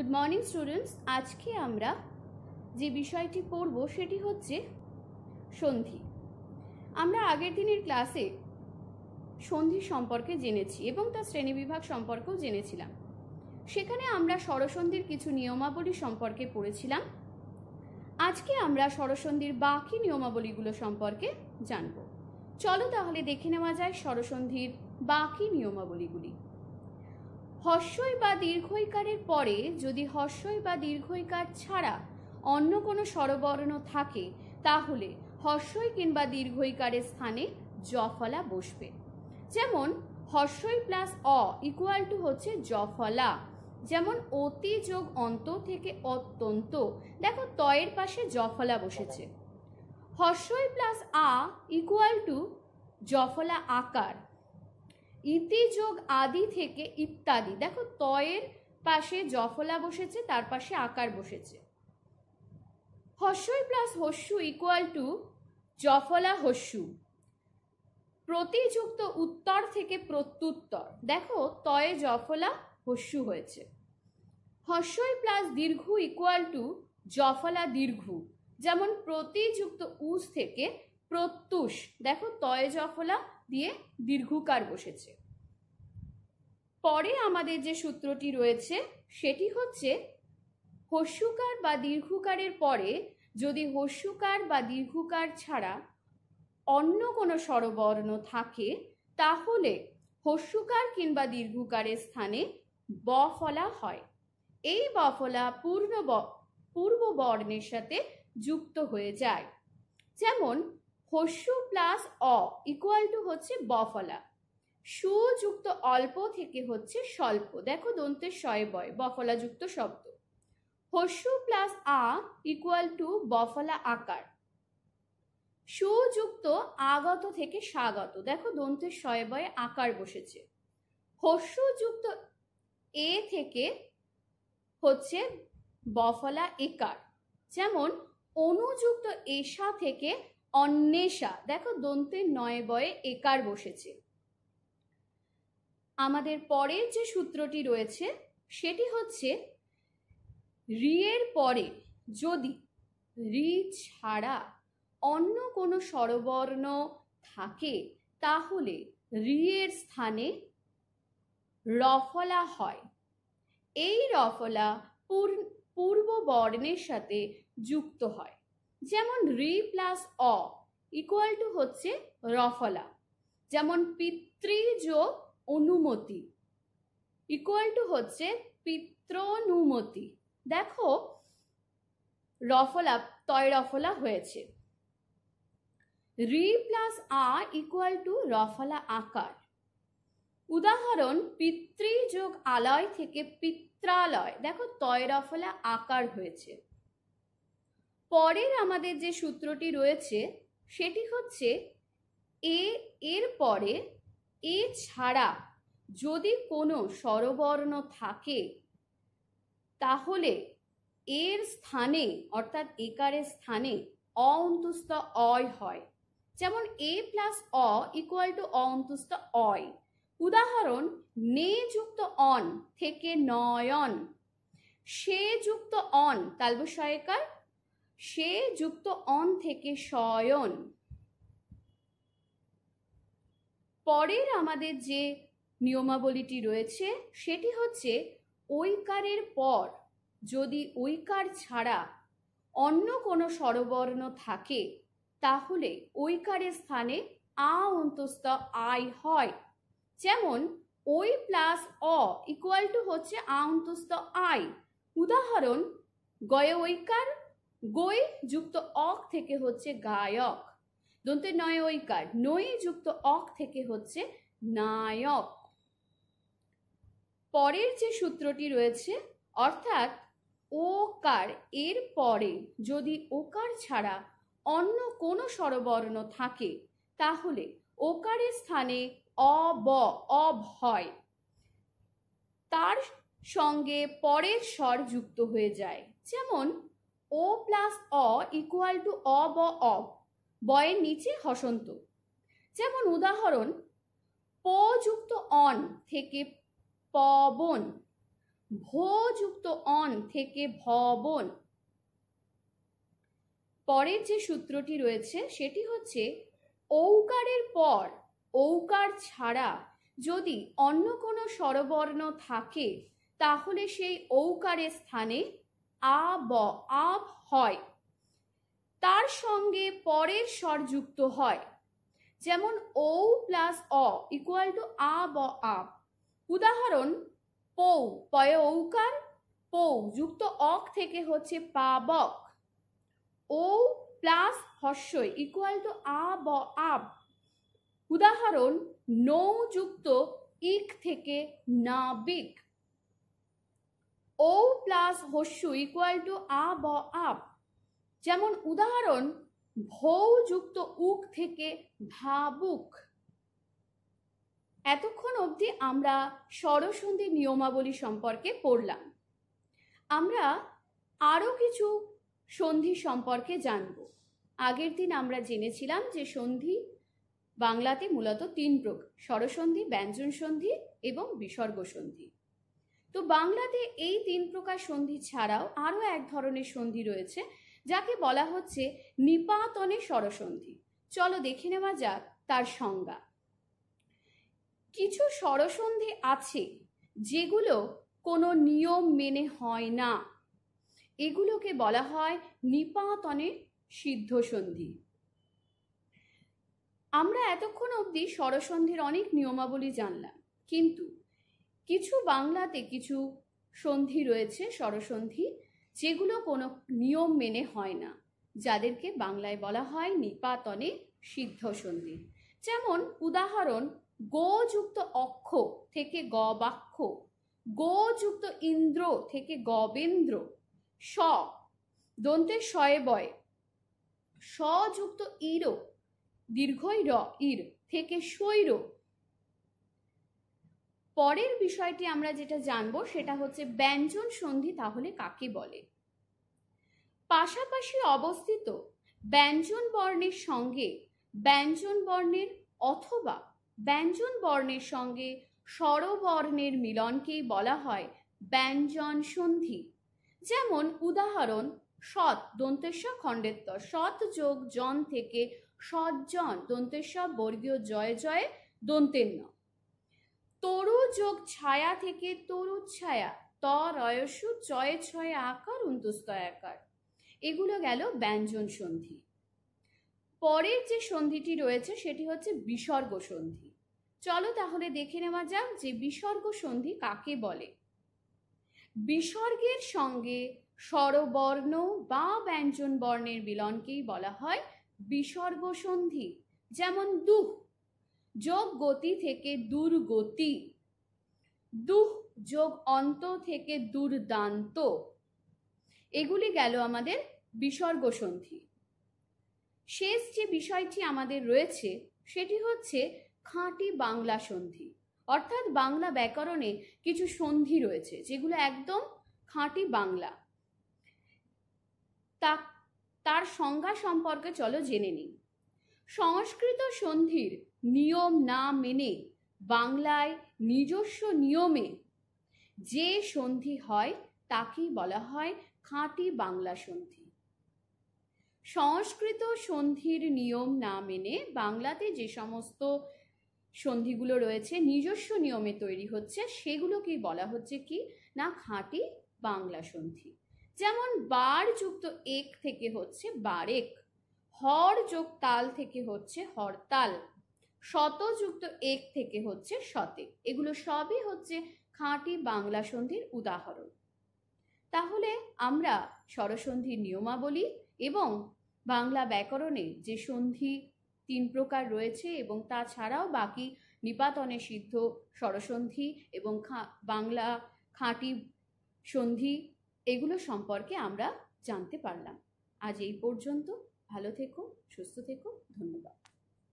good morning students আজকে আমরা যে বিষয়টি পড়ব সেটি হচ্ছে সন্ধি আমরা আগের দিনের ক্লাসে সন্ধি সম্পর্কে জেনেছি এবং তার শ্রেণীবিভাগ সম্পর্কেও জেনেছিলাম সেখানে আমরা স্বরসন্ধির কিছু নিয়মাবলী সম্পর্কে পড়েছিলাম আজকে আমরা স্বরসন্ধির বাকি নিয়মাবলীগুলো সম্পর্কে জানব চলো তাহলে দেখে নেওয়া যায় স্বরসন্ধির বাকি নিয়মাবলীগুলি হস্যই বা দীর্ঘইকারের পরে যদি হস্যই বা দীর্ঘইকার ছাড়া অন্য কোনো স্বরবর্ণ থাকে তাহলে হস্যই কিংবা দীর্ঘইকারের স্থানে জফলা বসবে যেমন হস্যই প্লাস অ ইকুয়াল টু হচ্ছে জফলা যেমন অতি যোগ অন্ত থেকে অত্যন্ত দেখো তয়ের পাশে জফলা বসেছে হস্যই প্লাস আ ইকুয়াল টু জফলা আকার ইতি যোগ আদি থেকে ইত্যাদি দেখো তয়ের পাশে জফলা বসেছে তার পাশে আকার বসেছে হস্যই প্লাস হস্যু ইকুয়াল টু জফলা হস্যু প্রতিযুক্ত উত্তর থেকে প্রত্যুত্তর দেখো তয়ে জফলা হস্যু হয়েছে হস্যই প্লাস দীর্ঘ ইকুয়াল টু জফলা দীর্ঘ যেমন প্রতিযুক্ত উস থেকে প্রত্যুষ দেখো তয়ে জফলা দিয়ে দীর্ঘকার বসেছে পরে আমাদের যে সূত্রটি রয়েছে সেটি হচ্ছে হস্যুকার বা দীর্ঘকারের পরে যদি হস্যুকার বা দীর্ঘকার ছাড়া অন্য কোনো স্বরবর্ণ থাকে তাহলে হস্যুকার কিংবা দীর্ঘকারের স্থানে বফলা হয় এই বফলা পূর্ণ পূর্ব বর্ণের সাথে যুক্ত হয়ে যায় যেমন হস্যু প্লাস অ ইকুয়াল টু হচ্ছে বফলা সুযুক্ত অল্প থেকে হচ্ছে স্বল্প দেখো দন্তের শয় বয় বফলাযুক্ত শব্দ হস্যু প্লাস আ ইকুয়াল টু বফলা আকার সুযুক্ত আগত থেকে স্বাগত দেখো দন্তের শয় বয় আকার বসেছে হস্যযুক্ত এ থেকে হচ্ছে বফলা একার যেমন অনুযুক্ত এসা থেকে অন্বেষা দেখো দন্তে নয় বয়ে একার বসেছে আমাদের পরের যে সূত্রটি রয়েছে সেটি হচ্ছে রিয়ের পরে যদি রি ছাড়া অন্য কোনো স্বরবর্ণ থাকে তাহলে রিয়ের স্থানে রফলা হয় এই রফলা পূর্ব বর্ণের সাথে যুক্ত হয় যেমন রি প্লাস অ ইকুয়াল টু হচ্ছে রফলা যেমন যোগ অনুমতি ইকুয়াল টু হচ্ছে পিত্রনুমতি দেখো রফলা তয় রফলা হয়েছে রি প্লাস আ ইকুয়াল টু রফলা আকার উদাহরণ পিতৃযোগ আলয় থেকে পিত্রালয় দেখো তয় রফলা আকার হয়েছে পরের আমাদের যে সূত্রটি রয়েছে সেটি হচ্ছে এ এর পরে এ ছাড়া যদি কোনো স্বরবর্ণ থাকে তাহলে এর স্থানে অর্থাৎ একারের স্থানে অ অন্তুস্ত অয় হয় যেমন এ প্লাস অ ইকুয়াল টু অ অন্তুস্ত অয় উদাহরণ নে যুক্ত অন থেকে নয়ন সে যুক্ত অন তালবস্বয়কার সে যুক্ত অন থেকে শয়ন পরের আমাদের যে নিয়মাবলীটি রয়েছে সেটি হচ্ছে ঐকারের পর যদি ঐকার ছাড়া অন্য কোনো স্বরবর্ণ থাকে তাহলে ঐকারের স্থানে আ অন্তস্ত আই হয় যেমন ওই প্লাস অ ইকুয়াল টু হচ্ছে আ অন্তস্ত আই উদাহরণ গয়ে ঐকার গই যুক্ত অক থেকে হচ্ছে গায়ক দন্তে নয় ঐকার নই যুক্ত অক থেকে হচ্ছে নায়ক পরের যে সূত্রটি রয়েছে অর্থাৎ ওকার এর পরে যদি ওকার ছাড়া অন্য কোনো স্বরবর্ণ থাকে তাহলে ওকারের স্থানে অব অব হয় তার সঙ্গে পরের স্বর যুক্ত হয়ে যায় যেমন ও প্লাস অ ইকুয়াল টু অ ব অ বয়ের নিচে হসন্ত যেমন উদাহরণ প যুক্ত অন থেকে পবন ভো যুক্ত অন থেকে ভবন পরের যে সূত্রটি রয়েছে সেটি হচ্ছে ঔকারের পর ঔকার ছাড়া যদি অন্য কোনো স্বরবর্ণ থাকে তাহলে সেই ঔকারের স্থানে আ ব আব হয় তার সঙ্গে পরের স্বর যুক্ত হয় যেমন ও প্লাস অ ইকুয়াল টু আ ব আব উদাহরণ পৌ পয় ঔকার পৌ যুক্ত অক থেকে হচ্ছে পা বক ও প্লাস হস্যই ইকুয়াল টু আ ব আব উদাহরণ নৌ যুক্ত ইক থেকে না বিক ও প্লাস হস্যু ইকুয়াল টু আ ব আপ যেমন উদাহরণ ভৌ যুক্ত উক থেকে ভাবুক এতক্ষণ অবধি আমরা সরসন্ধি নিয়মাবলী সম্পর্কে পড়লাম আমরা আরও কিছু সন্ধি সম্পর্কে জানব আগের দিন আমরা জেনেছিলাম যে সন্ধি বাংলাতে মূলত তিন প্রকার স্বরসন্ধি ব্যঞ্জন সন্ধি এবং বিসর্গ সন্ধি তো বাংলাতে এই তিন প্রকার সন্ধি ছাড়াও আরও এক ধরনের সন্ধি রয়েছে যাকে বলা হচ্ছে নিপাতনে স্বরসন্ধি চলো দেখে নেওয়া যাক তার সংজ্ঞা কিছু স্বরসন্ধি আছে যেগুলো কোনো নিয়ম মেনে হয় না এগুলোকে বলা হয় নিপাতনের সিদ্ধ সন্ধি আমরা এতক্ষণ অবধি স্বরসন্ধির অনেক নিয়মাবলী জানলাম কিন্তু কিছু বাংলাতে কিছু সন্ধি রয়েছে স্বরসন্ধি যেগুলো কোনো নিয়ম মেনে হয় না যাদেরকে বাংলায় বলা হয় নিপাতনে সিদ্ধ সন্ধি যেমন উদাহরণ গোযুক্ত অক্ষ থেকে গ বাক্ষ গোযুক্ত ইন্দ্র থেকে গবেন্দ্র স দন্তে শয়ে বয় স ইরো দীর্ঘই র ইর থেকে সৈর পরের বিষয়টি আমরা যেটা জানব সেটা হচ্ছে ব্যঞ্জন সন্ধি তাহলে কাকে বলে পাশাপাশি অবস্থিত ব্যঞ্জন বর্ণের সঙ্গে ব্যঞ্জন বর্ণের অথবা ব্যঞ্জন বর্ণের সঙ্গে স্বরবর্ণের মিলনকেই বলা হয় ব্যঞ্জন সন্ধি যেমন উদাহরণ সৎ দন্তেশ্ব খণ্ডেত্ব সৎ যোগ জন থেকে সজ্জন দন্তেশ্ব বর্গীয় জয় জয়ে দন্তেন্য তরু যোগ ছায়া থেকে তরু ছায়া ত রয়সু চয়ে ছয়ে আকার আকার এগুলো গেল ব্যঞ্জন সন্ধি পরের যে সন্ধিটি রয়েছে সেটি হচ্ছে বিসর্গ সন্ধি চলো তাহলে দেখে নেওয়া যাক যে বিসর্গ সন্ধি কাকে বলে বিসর্গের সঙ্গে স্বরবর্ণ বা ব্যঞ্জন বর্ণের মিলনকেই বলা হয় বিসর্গ সন্ধি যেমন দুঃখ যোগ গতি থেকে দুর্গতি দুঃ যোগ অন্ত থেকে দুর্দান্ত এগুলি গেল আমাদের বিসর্গ সন্ধি শেষ যে বিষয়টি আমাদের রয়েছে সেটি হচ্ছে খাঁটি বাংলা সন্ধি অর্থাৎ বাংলা ব্যাকরণে কিছু সন্ধি রয়েছে যেগুলো একদম খাঁটি বাংলা তা তার সংজ্ঞা সম্পর্কে চলো জেনে নিই সংস্কৃত সন্ধির নিয়ম না মেনে বাংলায় নিজস্ব নিয়মে যে সন্ধি হয় তাকেই বলা হয় খাঁটি বাংলা সন্ধি সংস্কৃত সন্ধির নিয়ম না মেনে বাংলাতে যে সমস্ত সন্ধিগুলো রয়েছে নিজস্ব নিয়মে তৈরি হচ্ছে সেগুলোকেই বলা হচ্ছে কি না খাঁটি বাংলা সন্ধি যেমন বার যুক্ত এক থেকে হচ্ছে বারেক হর যোগ তাল থেকে হচ্ছে হরতাল শতযুক্ত এক থেকে হচ্ছে শতেক এগুলো সবই হচ্ছে খাঁটি বাংলা সন্ধির উদাহরণ তাহলে আমরা স্বরসন্ধির নিয়মাবলী এবং বাংলা ব্যাকরণে যে সন্ধি তিন প্রকার রয়েছে এবং তাছাড়াও বাকি নিপাতনে সিদ্ধ স্বরসন্ধি এবং বাংলা খাঁটি সন্ধি এগুলো সম্পর্কে আমরা জানতে পারলাম আজ এই পর্যন্ত ভালো থেকো সুস্থ থেকো ধন্যবাদ